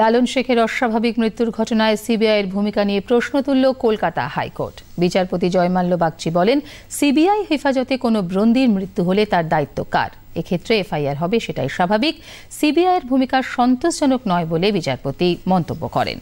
লালন শেখের অস্বাভাবিক মৃত্যুর ঘটনায় সিবিআইয়ের ভূমিকা নিয়ে প্রশ্ন তুলল কলকাতা হাইকোর্ট বিচারপতি জয়মাল্য বাগচি বলেন সিবিআই হেফাজতে কোনো ব্রন্দির মৃত্যু হলে তার দায়িত্ব কার এক্ষেত্রে এফআইআর হবে সেটাই স্বাভাবিক সিবিআইয়ের ভূমিকা সন্তোষজনক নয় বলে বিচারপতি মন্তব্য করেন